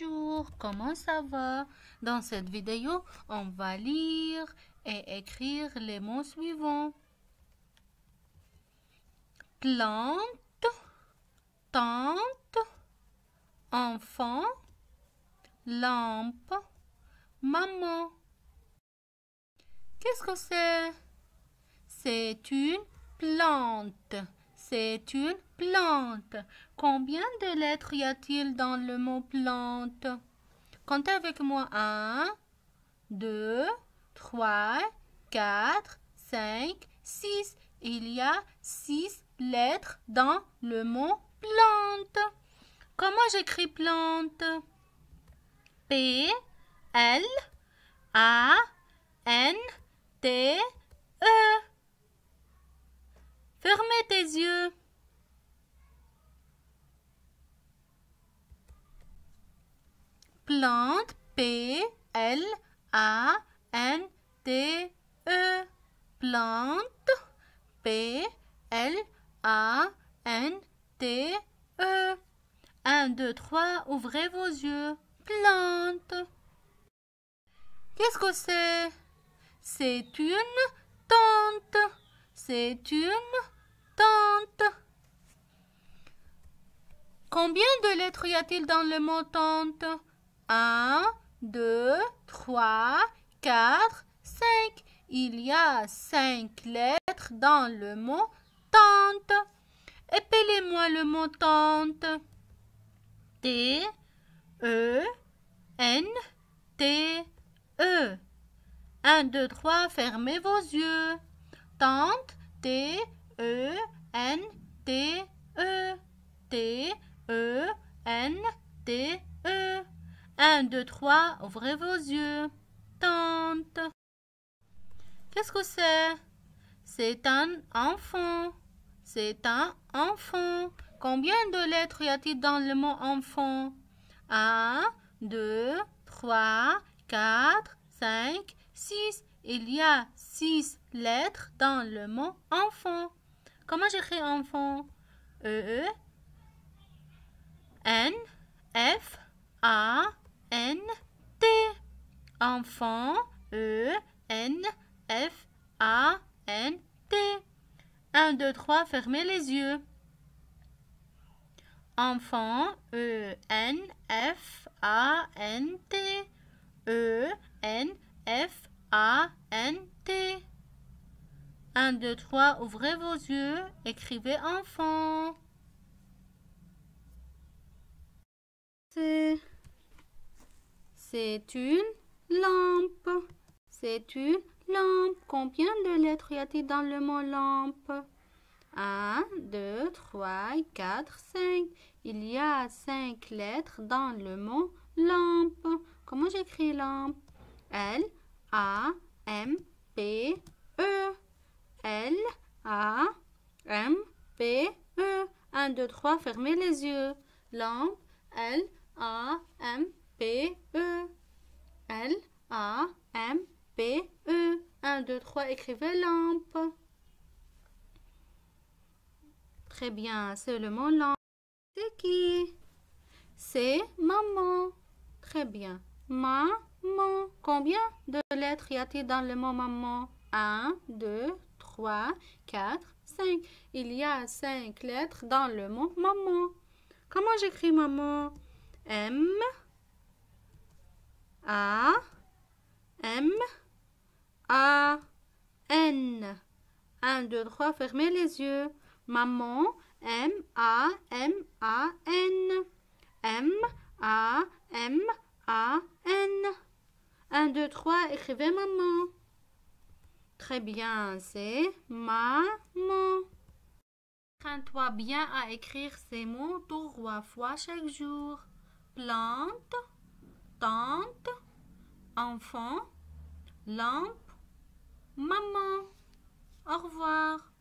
Bonjour, comment ça va? Dans cette vidéo, on va lire et écrire les mots suivants. Plante, tante, enfant, lampe, maman. Qu'est-ce que c'est? C'est une plante. C'est une Plante. Combien de lettres y a-t-il dans le mot plante Comptez avec moi. Un, deux, trois, quatre, cinq, six. Il y a six lettres dans le mot plante. Comment j'écris plante P, L, A, N, T, E. Fermez tes yeux. Plante P L A N T E Plante P L A N T E Un, deux, trois, ouvrez vos yeux plante Qu'est-ce que c'est C'est une tante. C'est une tante. Combien de lettres y a-t-il dans le mot tante? 1, 2, 3, 4, 5. Il y a 5 lettres dans le mot tante. épellez moi le mot tante. T, E, N, T, E. 1, 2, 3, fermez vos yeux. Tante, T, E, N, T, E. T, E, N, T, E. 1, 2, 3, ouvrez vos yeux. Tante. Qu'est-ce que c'est C'est un enfant. C'est un enfant. Combien de lettres y a-t-il dans le mot enfant 1, 2, 3, 4, 5, 6. Il y a 6 lettres dans le mot enfant. Comment j'écris enfant E, E, N, F, A, Enfant, E, N, F, A, N, T. 1, 2, 3, fermez les yeux. Enfant, E, N, F, A, N, T. E, N, F, A, N, T. 1, 2, 3, ouvrez vos yeux, écrivez enfant. C'est une Lampe. C'est une lampe. Combien de lettres y a-t-il dans le mot lampe 1, 2, 3, 4, 5. Il y a 5 lettres dans le mot lampe. Comment j'écris lampe L, A, M, P, E. L, A, M, P, E. 1, 2, 3, fermez les yeux. Lampe, L, A, M, P, E. L, A, M, P, E. 1, 2, 3, écrivez lampe. Très bien, c'est le mot lampe. C'est qui C'est maman. Très bien. Maman. Combien de lettres y a-t-il dans le mot maman 1, 2, 3, 4, 5. Il y a 5 lettres dans le mot maman. Comment j'écris maman M, a M A N 1, 2, 3, fermez les yeux. Maman, M, A, M, A, N. M, A, M, A, N. 1, 2, 3, écrivez maman. Très bien, c'est maman. Traîne-toi bien à écrire ces mots trois fois chaque jour. Plante, tente, enfant, lampe, maman. Au revoir.